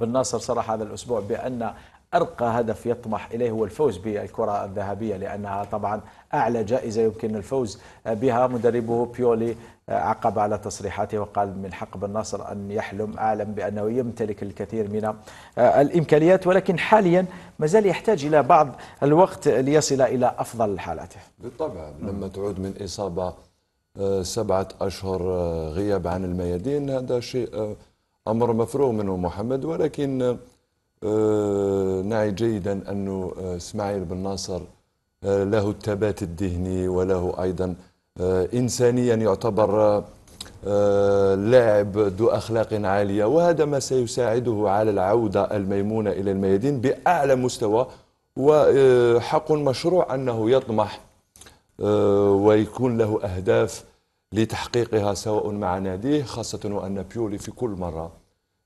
بن ناصر صرح هذا الأسبوع بأن أرقى هدف يطمح إليه هو الفوز بالكرة الذهبية لأنها طبعا أعلى جائزة يمكن الفوز بها مدربه بيولي عقب على تصريحاته وقال من حق بن ناصر أن يحلم أعلم بأنه يمتلك الكثير من الإمكانيات ولكن حاليا ما زال يحتاج إلى بعض الوقت ليصل إلى أفضل حالاته بالطبع لما تعود من إصابة آه، سبعة أشهر آه، غياب عن الميادين هذا شيء آه، أمر مفروغ منه محمد ولكن آه، نعي جيدا انه آه، إسماعيل بن ناصر آه، له الثبات الذهني وله أيضا إنسانيا يعتبر لاعب ذو أخلاق عالية وهذا ما سيساعده على العودة الميمونة إلى الميادين بأعلى مستوى وحق مشروع أنه يطمح ويكون له أهداف لتحقيقها سواء مع ناديه خاصة وأن بيولي في كل مرة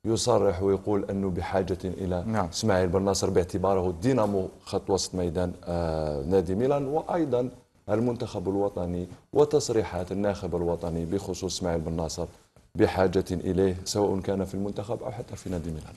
يصرح ويقول أنه بحاجة إلى نعم. اسماعيل بن ناصر باعتباره دينامو خط وسط ميدان آه، نادي ميلان وأيضا المنتخب الوطني وتصريحات الناخب الوطني بخصوص اسماعيل بن ناصر بحاجة إليه سواء كان في المنتخب أو حتى في نادي ميلان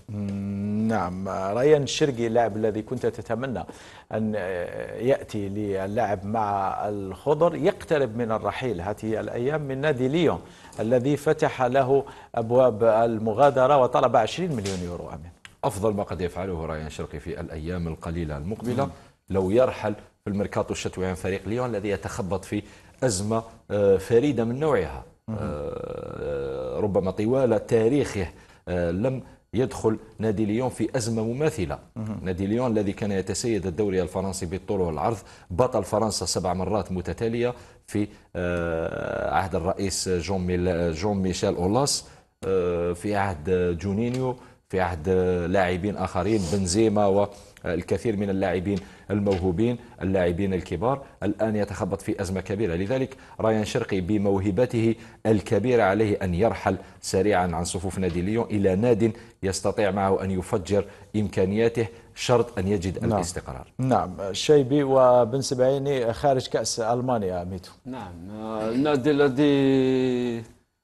نعم ريان الشرقي اللاعب الذي كنت تتمنى أن آه، يأتي للعب مع الخضر يقترب من الرحيل هذه الأيام من نادي ليون الذي فتح له أبواب المغادرة وطلب 20 مليون يورو أمين أفضل ما قد يفعله ريان شرقي في الأيام القليلة المقبلة لو يرحل في الميركاتو الشتوي عن فريق ليون الذي يتخبط في أزمة آه، فريدة من نوعها آه، ربما طوال تاريخه لم يدخل نادي ليون في أزمة مماثلة نادي ليون الذي كان يتسيد الدوري الفرنسي بالطول والعرض بطل فرنسا سبع مرات متتالية في آه، عهد الرئيس جون, ميل جون ميشيل أولاس آه، في عهد جونينيو في عهد لاعبين آخرين بنزيما و الكثير من اللاعبين الموهوبين اللاعبين الكبار الآن يتخبط في أزمة كبيرة لذلك رايان شرقي بموهبته الكبيرة عليه أن يرحل سريعا عن صفوف نادي ليون إلى ناد يستطيع معه أن يفجر إمكانياته شرط أن يجد نعم. الاستقرار نعم الشيبي وبن سبعيني خارج كأس ألمانيا ميتو نعم النادي الذي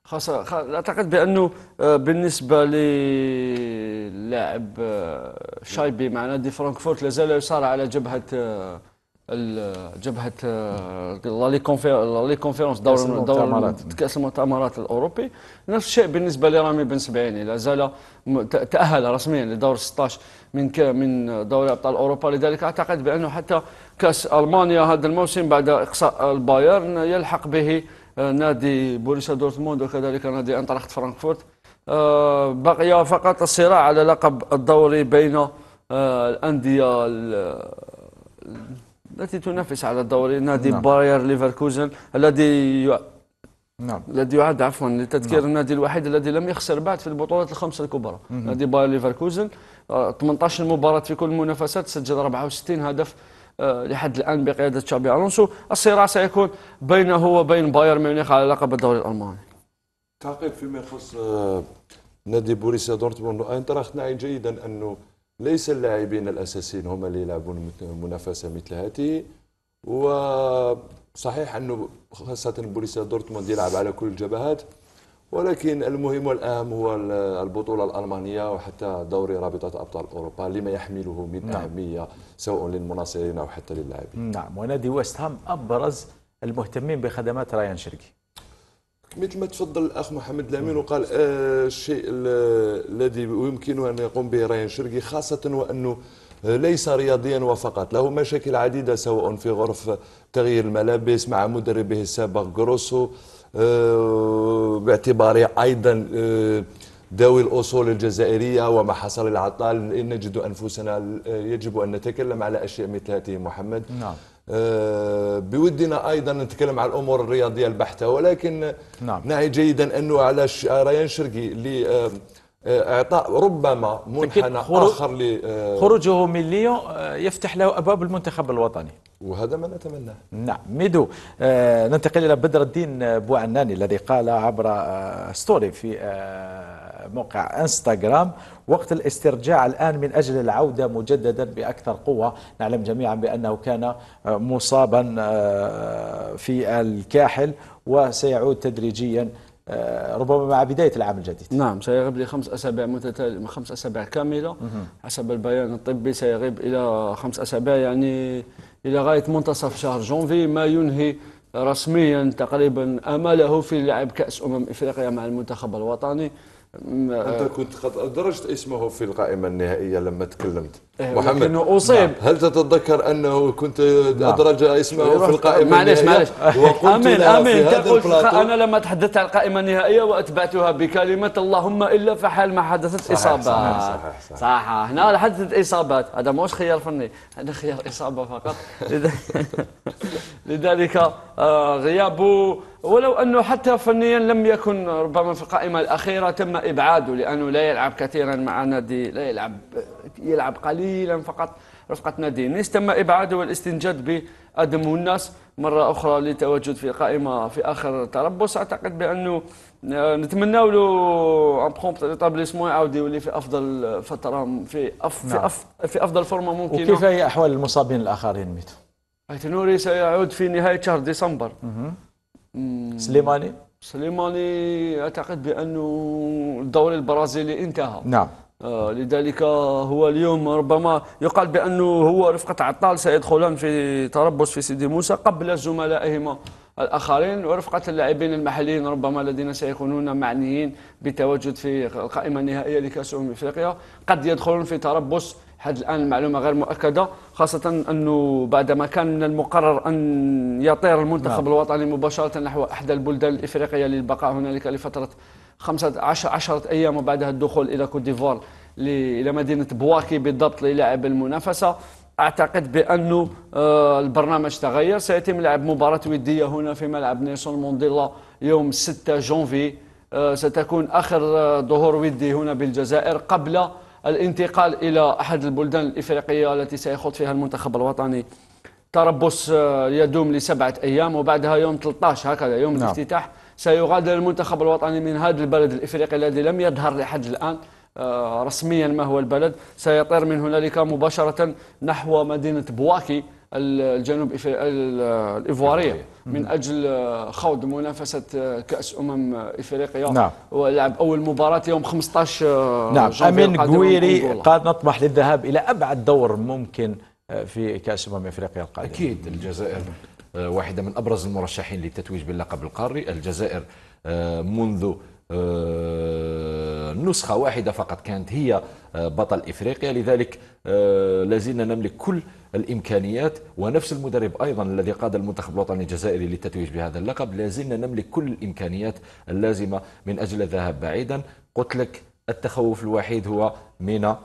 خاصة اعتقد بانه آه، بالنسبه للاعب آه، شايبي مع نادي فرانكفورت لازال يصارع على جبهه آه، جبهه لي كونفيرونس دور دور كاس المؤتمرات الاوروبي نفس الشيء بالنسبه لرامي بن سبعيني لا زال تاهل رسميا لدور 16 من من دوري ابطال اوروبا لذلك اعتقد بانه حتى كاس المانيا هذا الموسم بعد اقصاء البايرن يلحق به آه، نادي بوريسيا دورتموند وكذلك نادي انطراخت فرانكفورت آه، بقي فقط الصراع على لقب الدوري بين آه، الانديه التي تنافس على الدوري نادي نعم. باير ليفركوزن الذي ي... نعم الذي يعد عفوا لتذكير نعم. النادي الوحيد الذي لم يخسر بعد في البطولات الخمسه الكبرى نادي باير ليفركوزن 18 مباراه في كل المنافسات سجل 64 هدف آه، لحد الان بقياده تشابي الونسو الصراع سيكون بينه وبين بايرن ميونخ على لقب الدوري الالماني تعقيب فيما يخص آه، نادي بوريسيا دورتموند انت نعي جيدا انه ليس اللاعبين الاساسيين هما اللي يلعبون منافسه مثل هذه وصحيح انه خاصه بوريسيا دورتموند يلعب على كل الجبهات ولكن المهم والآن هو البطولة الألمانية وحتى دوري رابطة أبطال أوروبا لما يحمله من نعم. أهمية سواء للمناصرين أو حتى للاعبين نعم ونادي ويست هام أبرز المهتمين بخدمات ريان شركي مثل ما تفضل الاخ محمد لامين نعم. وقال آه، الشيء الذي يمكن ان يقوم به ريان شرقي خاصه وانه ليس رياضيا وفقط له مشاكل عديده سواء في غرف تغيير الملابس مع مدربه السابق جروسو آه، باعتباره أيضا آه، ذوي الأصول الجزائرية وما حصل العطال نجد أنفسنا آه، يجب أن نتكلم على أشياء مثل هذه محمد نعم. بودنا ايضا نتكلم على الامور الرياضيه البحته ولكن نعم. نعي جيدا انه على ريان شرقي ل اعطاء ربما منحنى اخر خروجه من ليون يفتح له ابواب المنتخب الوطني وهذا ما نتمناه نعم ميدو آه ننتقل إلى بدر الدين آه، بوعناني الذي قال عبر آه ستوري في آه موقع انستغرام وقت الاسترجاع الآن من أجل العودة مجددا بأكثر قوة نعلم جميعا بأنه كان آه، مصابا آه، في الكاحل وسيعود تدريجيا ربما مع بدايه العام الجديد نعم سيغيب لخمس اسابيع متتاليه خمس اسابيع كامله حسب البيان الطبي سيغيب الى خمس اسابيع يعني إلى غاية منتصف شهر جونفي ما ينهي رسميا تقريبا أمله في لعب كأس أمم إفريقيا مع المنتخب الوطني انت آه. كنت قد ادرجت اسمه في القائمه النهائيه لما تكلمت آه، محمد لكنه اصيب نعم. نعم. هل تتذكر انه كنت ادرج اسمه في القائمه معلش معلش وقلت امين امين انا لما تحدثت عن القائمه النهائيه واتبعتها بكلمه اللهم الا فحال ما حدثت صحيح اصابات صحيح صحيح, صحيح, صحيح. هنا حدثت اصابات هذا مش خيار فني هذا خيار اصابه فقط لذلك آه، غياب ولو أنه حتى فنيا لم يكن ربما في القائمة الأخيرة تم إبعاده لأنه لا يلعب كثيرا مع نادي لا يلعب يلعب قليلا فقط رفقة نادي نيس تم إبعاده والاستنجاد بأدم والناس مرة أخرى للتواجد في قائمة في آخر تربص أعتقد بأنه آه، نتمنى له ان برومبت ليتابليسمون يعاود يولي في افضل فتره في أف نعم. في, أف في افضل فورمه ممكنه وكيف هي احوال المصابين الاخرين ميتو؟ نوري سيعود في نهايه شهر ديسمبر سليماني سليماني اعتقد بانه الدوري البرازيلي انتهى نعم آه لذلك هو اليوم ربما يقال بانه هو رفقه عطال سيدخلان في تربص في سيدي موسى قبل زملائهما الاخرين ورفقه اللاعبين المحليين ربما الذين سيكونون معنيين بالتواجد في القائمه النهائيه لكاس امم افريقيا قد يدخلون في تربص حد الآن المعلومة غير مؤكدة خاصة أنه بعدما كان من المقرر أن يطير المنتخب نعم. الوطني مباشرة نحو إحدى البلدان الإفريقية للبقاء هنالك لفترة خمسة عشر عشرة أيام وبعدها الدخول إلى كوت ديفوار إلى مدينة بواكي بالضبط للعب المنافسة اعتقد بانه آه، البرنامج تغير سيتم لعب مباراه وديه هنا في ملعب نيلسون مونديلا يوم 6 جونفي آه، ستكون اخر آه، ظهور ودي هنا بالجزائر قبل الانتقال الى احد البلدان الافريقيه التي سيخوض فيها المنتخب الوطني تربص آه، يدوم لسبعه ايام وبعدها يوم 13 هكذا يوم نعم. الافتتاح سيغادر المنتخب الوطني من هذا البلد الافريقي الذي لم يظهر لحد الان آه، رسميا ما هو البلد سيطير من هنالك مباشره نحو مدينه بواكي الجنوب الايفواريه من اجل خوض منافسه كاس امم افريقيا نعم. ولعب اول مباراه يوم 15 آه، نعم امين جويري قد نطمح للذهاب الى ابعد دور ممكن آه، في كاس امم افريقيا القادم اكيد الجزائر آه، واحده من ابرز المرشحين للتتويج باللقب القاري الجزائر منذ نسخه واحده فقط كانت هي بطل افريقيا لذلك لازلنا نملك كل الامكانيات ونفس المدرب ايضا الذي قاد المنتخب الوطني الجزائري للتتويج بهذا اللقب لازلنا نملك كل الامكانيات اللازمه من اجل الذهاب بعيدا قلت لك التخوف الوحيد هو من آه،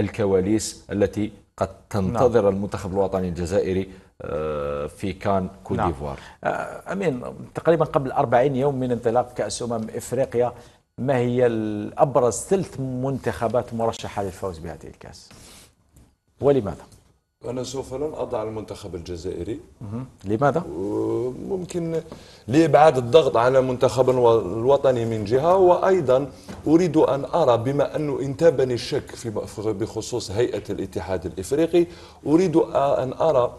الكواليس التي قد تنتظر نعم. المنتخب الوطني الجزائري آه، في كان كوديفوار نعم. آه، امين تقريبا قبل 40 يوم من انطلاق كاس امم افريقيا ما هي الابرز ثلث منتخبات مرشحه للفوز بهذه الكاس ولماذا أنا سوف لن أضع المنتخب الجزائري لماذا؟ ممكن لإبعاد الضغط على منتخب الوطني من جهة وأيضا أريد أن أرى بما أنه انتابني الشك في بخصوص هيئة الاتحاد الإفريقي أريد أن أرى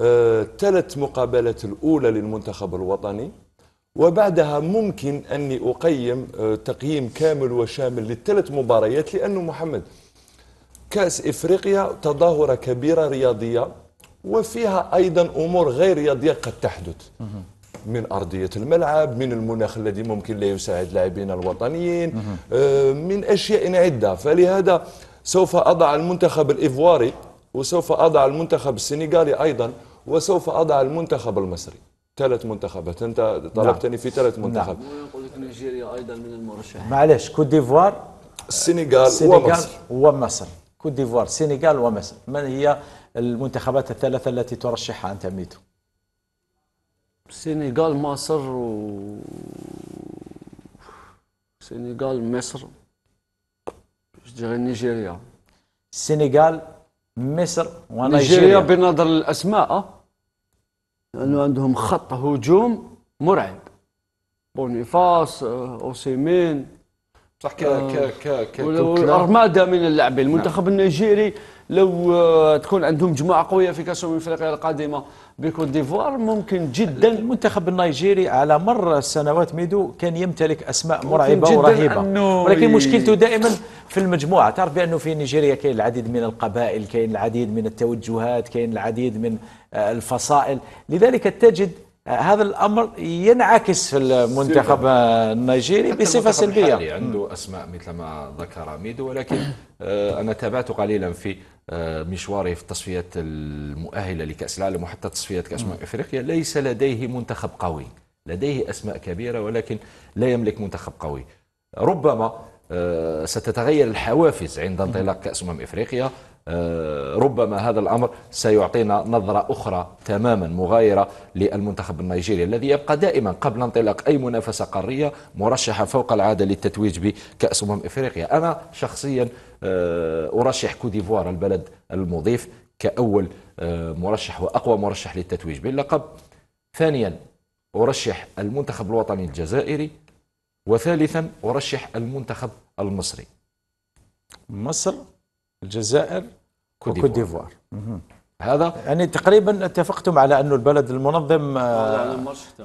آه، ثلاث مقابلات الأولى للمنتخب الوطني وبعدها ممكن أني أقيم آه، تقييم كامل وشامل للثلاث مباريات لأنه محمد كأس إفريقيا تظاهرة كبيرة رياضية وفيها أيضا أمور غير رياضية قد تحدث من أرضية الملعب من المناخ الذي ممكن لا يساعد لاعبينا الوطنيين آه، من أشياء عدة فلهذا سوف أضع المنتخب الإيفواري وسوف أضع المنتخب السنغالي أيضا وسوف أضع المنتخب المصري ثلاث منتخبات أنت طلبتني في ثلاث نعم. منتخب نعم. لك نيجيريا أيضا من المرشحين معلش كوت ديفوار السنغال ومصر ومصر كوت ديفوار سينيغال ومصر من هي المنتخبات الثلاثة التي ترشحها أنت ميتو سينيغال مصر و سينيغال مصر نيجيريا السنغال مصر ونيجيريا نيجيريا بنظر الاسماء آه. لانه عندهم خط هجوم مرعب بونيفاس آه، اوسيمين صح آه. ك ك ك ك ارماده من اللاعبين نعم. المنتخب النيجيري لو آه، تكون عندهم جماعه قويه في كاس امم افريقيا القادمه بكوت ديفوار ممكن جدا المنتخب النيجيري على مر السنوات ميدو كان يمتلك اسماء مرعبه ورهيبه ولكن مشكلته دائما في المجموعه تعرف بانه في نيجيريا كاين العديد من القبائل كاين العديد من التوجهات كاين العديد من آه، الفصائل لذلك تجد آه، هذا الامر ينعكس في المنتخب النيجيري بصفه سلبيه عنده اسماء مثل ما ذكر ميدو ولكن آه، انا تابعت قليلا في آه، مشواره في التصفيات المؤهله لكاس العالم وحتى تصفيات كاس افريقيا ليس لديه منتخب قوي لديه اسماء كبيره ولكن لا يملك منتخب قوي ربما آه، ستتغير الحوافز عند انطلاق كأس أمم إفريقيا آه، ربما هذا الأمر سيعطينا نظرة أخرى تماما مغايرة للمنتخب النيجيري الذي يبقى دائما قبل انطلاق أي منافسة قارية مرشحة فوق العادة للتتويج بكأس أمم إفريقيا أنا شخصيا آه، أرشح كوديفوار البلد المضيف كأول مرشح وأقوى مرشح للتتويج باللقب ثانيا أرشح المنتخب الوطني الجزائري وثالثا أرشح المنتخب المصري مصر الجزائر كوت ديفوار هذا يعني تقريبا اتفقتم على انه البلد المنظم آه,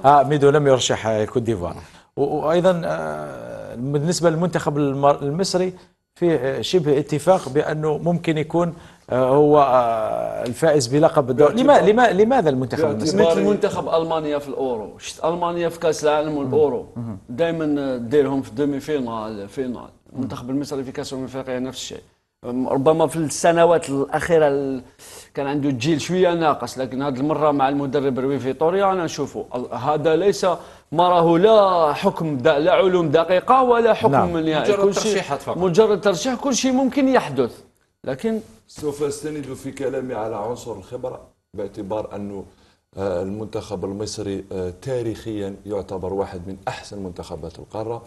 آه ميدو لم يرشح كوت ديفوار وايضا آه بالنسبه للمنتخب المصري في شبه اتفاق بانه ممكن يكون آه، هو آه، الفائز بلقب الدوري لما لما لماذا المنتخب المصري؟ مثل منتخب المانيا في الاورو شفت المانيا في كاس العالم والاورو دائما آه، ديرهم في دومي فينال فينال المنتخب المصري في كاس الامم الافريقيه نفس الشيء ربما في السنوات الاخيره كان عنده جيل شويه ناقص لكن هذه المره مع المدرب روي فيتوريا انا نشوفه هذا ليس ما راه لا حكم دا لا علوم دقيقه ولا حكم نعم. نهائي مجرد ترشيحات فقط مجرد ترشيح كل شيء ممكن يحدث لكن سوف استند في كلامي على عنصر الخبره باعتبار انه آه، المنتخب المصري آه، تاريخيا يعتبر واحد من احسن منتخبات القاره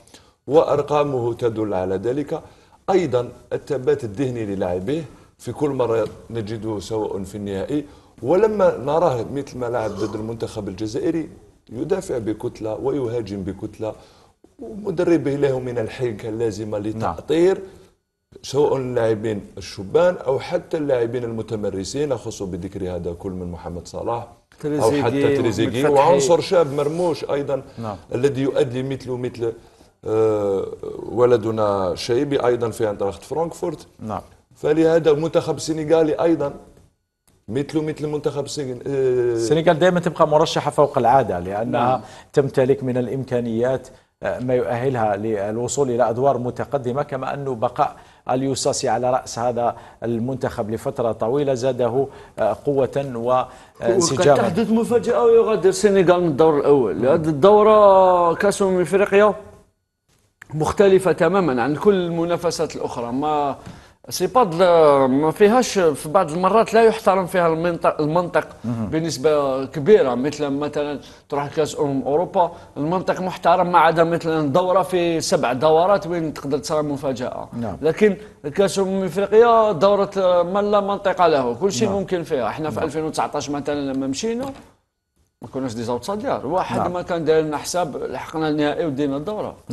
وارقامه تدل على ذلك ايضا الثبات الذهني للاعبيه في كل مره نجده سواء في النهائي ولما نراه مثل ما لعب ضد المنتخب الجزائري يدافع بكتله ويهاجم بكتله ومدربه له من الحنكه اللازمه لتاطير نعم. سواء اللاعبين الشبان او حتى اللاعبين المتمرسين اخص بذكر هذا كل من محمد صلاح او حتى تريزيجي وعنصر شاب مرموش ايضا نعم. الذي يؤدي مثله مثل آه، ولدنا شيبي ايضا في انتراخت فرانكفورت نعم فلهذا المنتخب السنغالي ايضا مثله مثل منتخب السنغال آه، دائما تبقى مرشحه فوق العاده لانها نعم. تمتلك من الامكانيات آه، ما يؤهلها للوصول الى ادوار متقدمه كما انه بقاء اليوساسي على رأس هذا المنتخب لفترة طويلة زاده آه، قوة وانسجاما آه، تحدث مفاجأة يغادر السنغال من الدور الأول هذه الدورة كأس من إفريقيا مختلفة تماما عن كل المنافسات الأخرى ما سي با ما فيهاش في بعض المرات لا يحترم فيها المنطق المنطق بنسبه كبيره مثل مثلا تروح كاس امم اوروبا المنطق محترم ما عدا مثلا دوره في سبع دورات وين تقدر تصير مفاجاه نعم. لكن كاس امم افريقيا دوره ما لا منطقه له كل شيء نعم. ممكن فيها احنا في نعم. 2019 مثلا لما مشينا ما كناش ديزاوتسادير واحد نعم. ما كان داير لنا حساب لحقنا النهائي ودينا الدوره